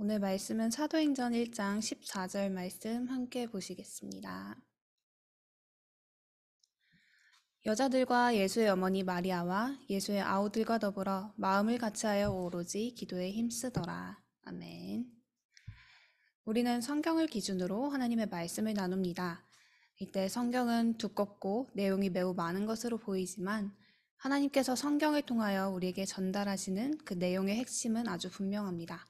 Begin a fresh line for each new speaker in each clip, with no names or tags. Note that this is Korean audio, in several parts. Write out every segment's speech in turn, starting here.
오늘 말씀은 사도행전 1장 14절 말씀 함께 보시겠습니다. 여자들과 예수의 어머니 마리아와 예수의 아우들과 더불어 마음을 같이하여 오로지 기도에 힘쓰더라. 아멘. 우리는 성경을 기준으로 하나님의 말씀을 나눕니다. 이때 성경은 두껍고 내용이 매우 많은 것으로 보이지만 하나님께서 성경을 통하여 우리에게 전달하시는 그 내용의 핵심은 아주 분명합니다.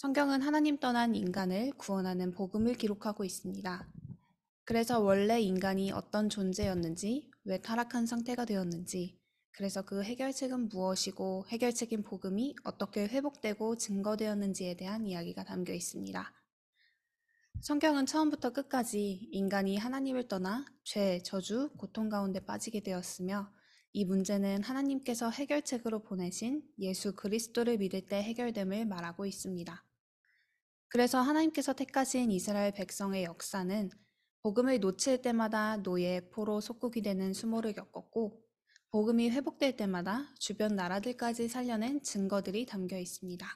성경은 하나님 떠난 인간을 구원하는 복음을 기록하고 있습니다. 그래서 원래 인간이 어떤 존재였는지, 왜 타락한 상태가 되었는지, 그래서 그 해결책은 무엇이고 해결책인 복음이 어떻게 회복되고 증거되었는지에 대한 이야기가 담겨 있습니다. 성경은 처음부터 끝까지 인간이 하나님을 떠나 죄, 저주, 고통 가운데 빠지게 되었으며 이 문제는 하나님께서 해결책으로 보내신 예수 그리스도를 믿을 때 해결됨을 말하고 있습니다. 그래서 하나님께서 택하신 이스라엘 백성의 역사는 복음을 놓칠 때마다 노예, 포로, 속국이 되는 수모를 겪었고 복음이 회복될 때마다 주변 나라들까지 살려낸 증거들이 담겨 있습니다.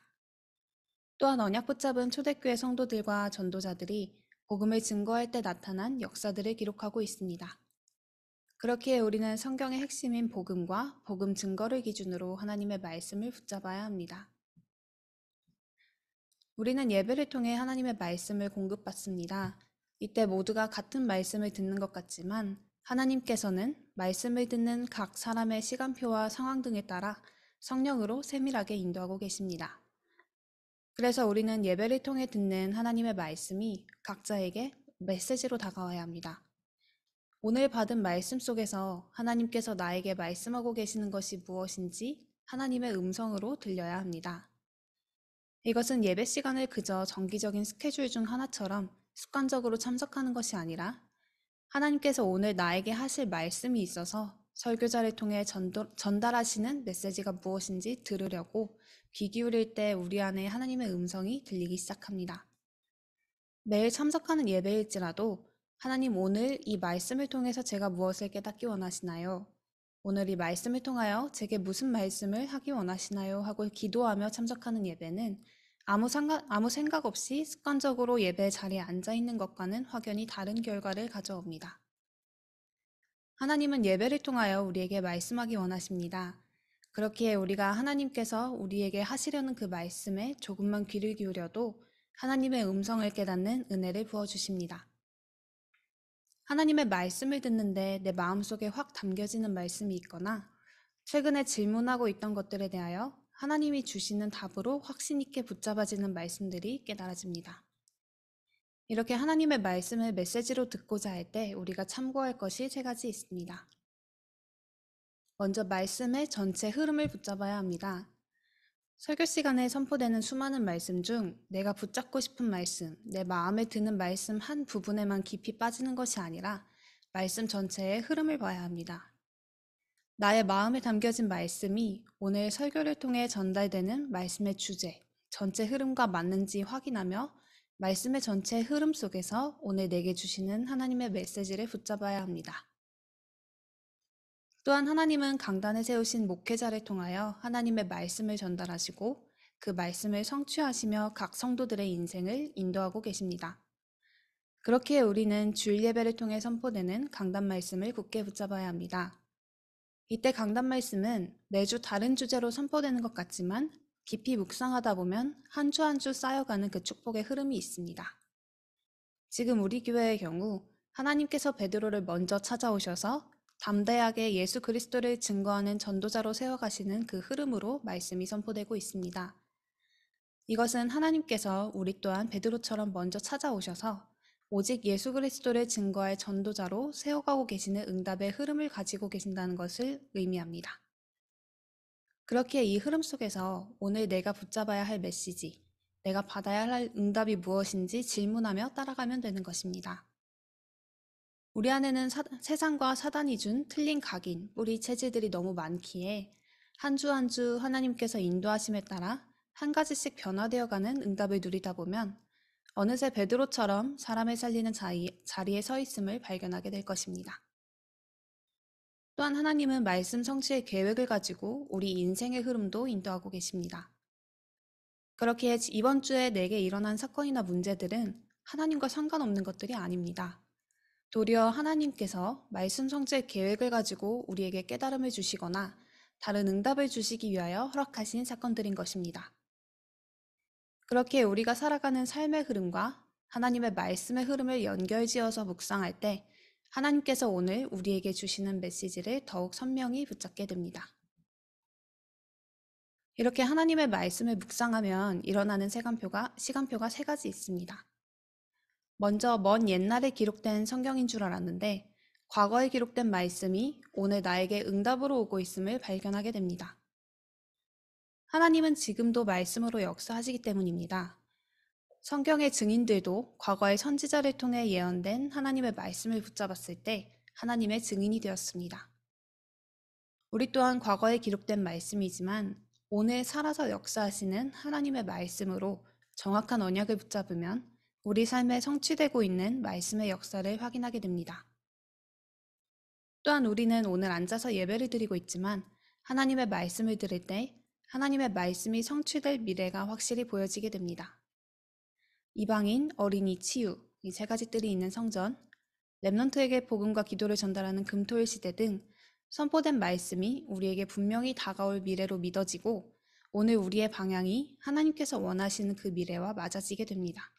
또한 언약 붙잡은 초대교회 성도들과 전도자들이 복음을 증거할 때 나타난 역사들을 기록하고 있습니다. 그렇기에 우리는 성경의 핵심인 복음과 복음 증거를 기준으로 하나님의 말씀을 붙잡아야 합니다. 우리는 예배를 통해 하나님의 말씀을 공급받습니다. 이때 모두가 같은 말씀을 듣는 것 같지만 하나님께서는 말씀을 듣는 각 사람의 시간표와 상황 등에 따라 성령으로 세밀하게 인도하고 계십니다. 그래서 우리는 예배를 통해 듣는 하나님의 말씀이 각자에게 메시지로 다가와야 합니다. 오늘 받은 말씀 속에서 하나님께서 나에게 말씀하고 계시는 것이 무엇인지 하나님의 음성으로 들려야 합니다. 이것은 예배 시간을 그저 정기적인 스케줄 중 하나처럼 습관적으로 참석하는 것이 아니라 하나님께서 오늘 나에게 하실 말씀이 있어서 설교자를 통해 전도, 전달하시는 메시지가 무엇인지 들으려고 귀 기울일 때 우리 안에 하나님의 음성이 들리기 시작합니다. 매일 참석하는 예배일지라도 하나님 오늘 이 말씀을 통해서 제가 무엇을 깨닫기 원하시나요? 오늘 이 말씀을 통하여 제게 무슨 말씀을 하기 원하시나요? 하고 기도하며 참석하는 예배는 아무, 상관, 아무 생각 없이 습관적으로 예배 자리에 앉아 있는 것과는 확연히 다른 결과를 가져옵니다. 하나님은 예배를 통하여 우리에게 말씀하기 원하십니다. 그렇기에 우리가 하나님께서 우리에게 하시려는 그 말씀에 조금만 귀를 기울여도 하나님의 음성을 깨닫는 은혜를 부어주십니다. 하나님의 말씀을 듣는데 내 마음속에 확 담겨지는 말씀이 있거나 최근에 질문하고 있던 것들에 대하여 하나님이 주시는 답으로 확신있게 붙잡아지는 말씀들이 깨달아집니다. 이렇게 하나님의 말씀을 메시지로 듣고자 할 때 우리가 참고할 것이 세 가지 있습니다. 먼저 말씀의 전체 흐름을 붙잡아야 합니다. 설교 시간에 선포되는 수많은 말씀 중 내가 붙잡고 싶은 말씀, 내 마음에 드는 말씀 한 부분에만 깊이 빠지는 것이 아니라 말씀 전체의 흐름을 봐야 합니다. 나의 마음에 담겨진 말씀이 오늘 설교를 통해 전달되는 말씀의 주제, 전체 흐름과 맞는지 확인하며 말씀의 전체 흐름 속에서 오늘 내게 주시는 하나님의 메시지를 붙잡아야 합니다. 또한 하나님은 강단에 세우신 목회자를 통하여 하나님의 말씀을 전달하시고 그 말씀을 성취하시며 각 성도들의 인생을 인도하고 계십니다. 그렇게 우리는 주일 예배를 통해 선포되는 강단 말씀을 굳게 붙잡아야 합니다. 이때 강단 말씀은 매주 다른 주제로 선포되는 것 같지만 깊이 묵상하다 보면 한 주 한 주 쌓여가는 그 축복의 흐름이 있습니다. 지금 우리 교회의 경우 하나님께서 베드로를 먼저 찾아오셔서 담대하게 예수 그리스도를 증거하는 전도자로 세워가시는 그 흐름으로 말씀이 선포되고 있습니다. 이것은 하나님께서 우리 또한 베드로처럼 먼저 찾아오셔서 오직 예수 그리스도를 증거할 전도자로 세워가고 계시는 응답의 흐름을 가지고 계신다는 것을 의미합니다. 그렇게 이 흐름 속에서 오늘 내가 붙잡아야 할 메시지, 내가 받아야 할 응답이 무엇인지 질문하며 따라가면 되는 것입니다. 우리 안에는 사, 세상과 사단이 준 틀린 각인, 뿌리 체질들이 너무 많기에 한 주 한 주 하나님께서 인도하심에 따라 한 가지씩 변화되어가는 응답을 누리다 보면 어느새 베드로처럼 사람을 살리는 자리, 자리에 서 있음을 발견하게 될 것입니다. 또한 하나님은 말씀 성취의 계획을 가지고 우리 인생의 흐름도 인도하고 계십니다. 그렇게 이번 주에 내게 일어난 사건이나 문제들은 하나님과 상관없는 것들이 아닙니다. 도리어 하나님께서 말씀 성취 계획을 가지고 우리에게 깨달음을 주시거나 다른 응답을 주시기 위하여 허락하신 사건들인 것입니다. 그렇게 우리가 살아가는 삶의 흐름과 하나님의 말씀의 흐름을 연결지어서 묵상할 때 하나님께서 오늘 우리에게 주시는 메시지를 더욱 선명히 붙잡게 됩니다. 이렇게 하나님의 말씀을 묵상하면 일어나는 시간표가, 시간표가 세 가지 있습니다. 먼저 먼 옛날에 기록된 성경인 줄 알았는데 과거에 기록된 말씀이 오늘 나에게 응답으로 오고 있음을 발견하게 됩니다. 하나님은 지금도 말씀으로 역사하시기 때문입니다. 성경의 증인들도 과거의 선지자를 통해 예언된 하나님의 말씀을 붙잡았을 때 하나님의 증인이 되었습니다. 우리 또한 과거에 기록된 말씀이지만 오늘 살아서 역사하시는 하나님의 말씀으로 정확한 언약을 붙잡으면 우리 삶에 성취되고 있는 말씀의 역사를 확인하게 됩니다. 또한 우리는 오늘 앉아서 예배를 드리고 있지만 하나님의 말씀을 들을 때 하나님의 말씀이 성취될 미래가 확실히 보여지게 됩니다. 이방인, 어린이, 치유, 이 세 가지 들이 있는 성전, 랩런트에게 복음과 기도를 전달하는 금토일 시대 등 선포된 말씀이 우리에게 분명히 다가올 미래로 믿어지고 오늘 우리의 방향이 하나님께서 원하시는 그 미래와 맞아지게 됩니다.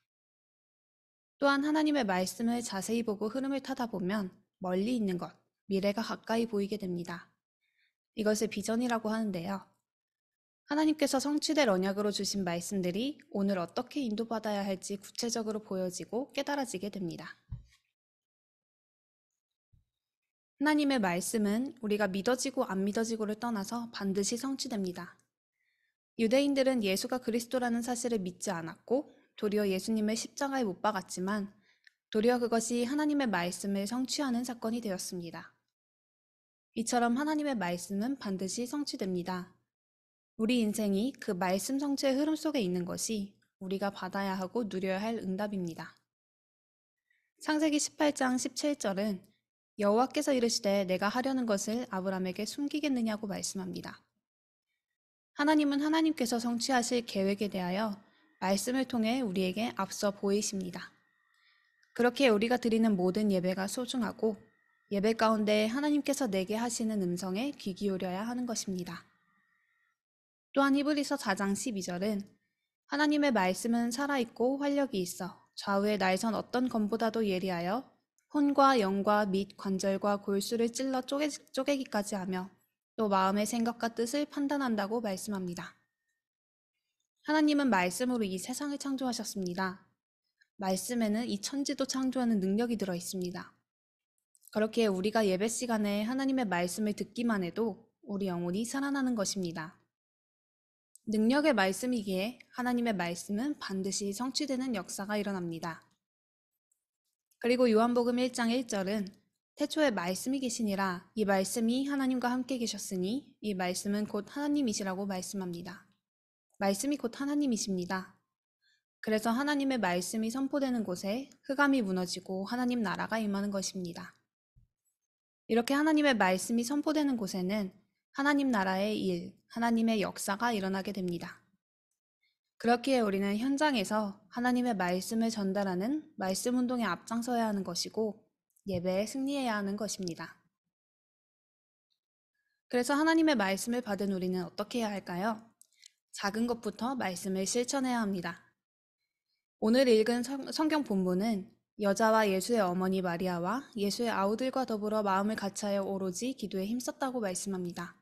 또한 하나님의 말씀을 자세히 보고 흐름을 타다 보면 멀리 있는 것, 미래가 가까이 보이게 됩니다. 이것을 비전이라고 하는데요. 하나님께서 성취될 언약으로 주신 말씀들이 오늘 어떻게 인도받아야 할지 구체적으로 보여지고 깨달아지게 됩니다. 하나님의 말씀은 우리가 믿어지고 안 믿어지고를 떠나서 반드시 성취됩니다. 유대인들은 예수가 그리스도라는 사실을 믿지 않았고 도리어 예수님을 십자가에 못 박았지만 도리어 그것이 하나님의 말씀을 성취하는 사건이 되었습니다. 이처럼 하나님의 말씀은 반드시 성취됩니다. 우리 인생이 그 말씀 성취의 흐름 속에 있는 것이 우리가 받아야 하고 누려야 할 응답입니다. 창세기 18장 17절은 여호와께서 이르시되 내가 하려는 것을 아브라함에게 숨기겠느냐고 말씀합니다. 하나님은 하나님께서 성취하실 계획에 대하여 말씀을 통해 우리에게 앞서 보이십니다. 그렇게 우리가 드리는 모든 예배가 소중하고 예배 가운데 하나님께서 내게 하시는 음성에 귀 기울여야 하는 것입니다. 또한 히브리서 4장 12절은 하나님의 말씀은 살아있고 활력이 있어 좌우의 날선 어떤 검보다도 예리하여 혼과 영과 및 관절과 골수를 찔러 쪼개, 쪼개기까지 하며 또 마음의 생각과 뜻을 판단한다고 말씀합니다. 하나님은 말씀으로 이 세상을 창조하셨습니다. 말씀에는 이 천지도 창조하는 능력이 들어 있습니다. 그렇게 우리가 예배 시간에 하나님의 말씀을 듣기만 해도 우리 영혼이 살아나는 것입니다. 능력의 말씀이기에 하나님의 말씀은 반드시 성취되는 역사가 일어납니다. 그리고 요한복음 1장 1절은 태초에 말씀이 계시니라 이 말씀이 하나님과 함께 계셨으니 이 말씀은 곧 하나님이시라고 말씀합니다. 말씀이 곧 하나님이십니다. 그래서 하나님의 말씀이 선포되는 곳에 흑암이 무너지고 하나님 나라가 임하는 것입니다. 이렇게 하나님의 말씀이 선포되는 곳에는 하나님 나라의 일, 하나님의 역사가 일어나게 됩니다. 그렇기에 우리는 현장에서 하나님의 말씀을 전달하는 말씀 운동에 앞장서야 하는 것이고 예배에 승리해야 하는 것입니다. 그래서 하나님의 말씀을 받은 우리는 어떻게 해야 할까요? 작은 것부터 말씀을 실천해야 합니다. 오늘 읽은 성경 본문은 여자와 예수의 어머니 마리아와 예수의 아우들과 더불어 마음을 같이하여 오로지 기도에 힘썼다고 말씀합니다.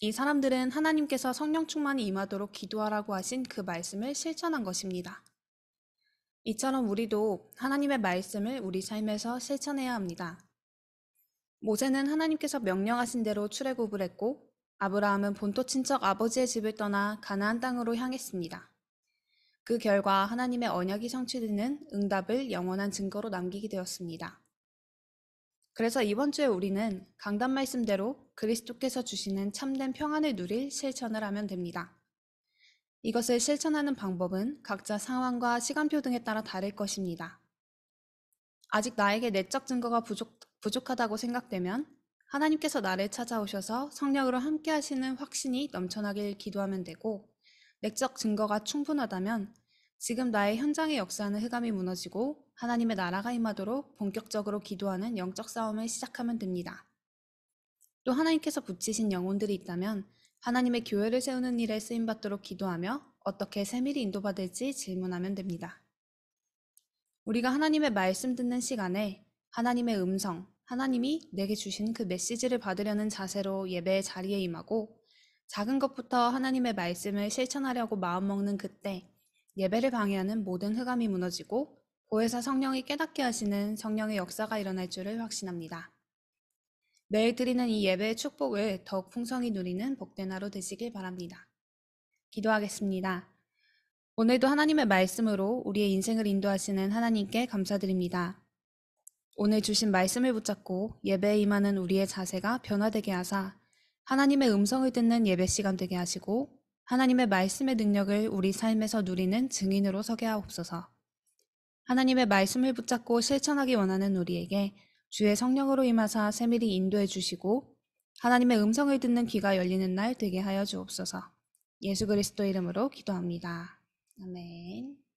이 사람들은 하나님께서 성령 충만이 임하도록 기도하라고 하신 그 말씀을 실천한 것입니다. 이처럼 우리도 하나님의 말씀을 우리 삶에서 실천해야 합니다. 모세는 하나님께서 명령하신 대로 출애굽을 했고 아브라함은 본토 친척 아버지의 집을 떠나 가나안 땅으로 향했습니다. 그 결과 하나님의 언약이 성취되는 응답을 영원한 증거로 남기게 되었습니다. 그래서 이번 주에 우리는 강단 말씀대로 그리스도께서 주시는 참된 평안을 누릴 실천을 하면 됩니다. 이것을 실천하는 방법은 각자 상황과 시간표 등에 따라 다를 것입니다. 아직 나에게 내적 증거가 부족, 부족하다고 생각되면 하나님께서 나를 찾아오셔서 성령으로 함께 하시는 확신이 넘쳐나길 기도하면 되고, 맥적 증거가 충분하다면 지금 나의 현장에 역사는 하 흑암이 무너지고 하나님의 나라가 임하도록 본격적으로 기도하는 영적 싸움을 시작하면 됩니다. 또 하나님께서 붙이신 영혼들이 있다면 하나님의 교회를 세우는 일에 쓰임받도록 기도하며 어떻게 세밀히 인도받을지 질문하면 됩니다. 우리가 하나님의 말씀 듣는 시간에 하나님의 음성, 하나님이 내게 주신 그 메시지를 받으려는 자세로 예배의 자리에 임하고 작은 것부터 하나님의 말씀을 실천하려고 마음먹는 그때 예배를 방해하는 모든 흑암이 무너지고 고혜사 성령이 깨닫게 하시는 성령의 역사가 일어날 줄을 확신합니다. 매일 드리는 이 예배의 축복을 더욱 풍성히 누리는 복된 하루 되시길 바랍니다. 기도하겠습니다. 오늘도 하나님의 말씀으로 우리의 인생을 인도하시는 하나님께 감사드립니다. 오늘 주신 말씀을 붙잡고 예배에 임하는 우리의 자세가 변화되게 하사 하나님의 음성을 듣는 예배 시간 되게 하시고 하나님의 말씀의 능력을 우리 삶에서 누리는 증인으로 서게 하옵소서. 하나님의 말씀을 붙잡고 실천하기 원하는 우리에게 주의 성령으로 임하사 세밀히 인도해 주시고 하나님의 음성을 듣는 귀가 열리는 날 되게 하여 주옵소서. 예수 그리스도 이름으로 기도합니다. 아멘.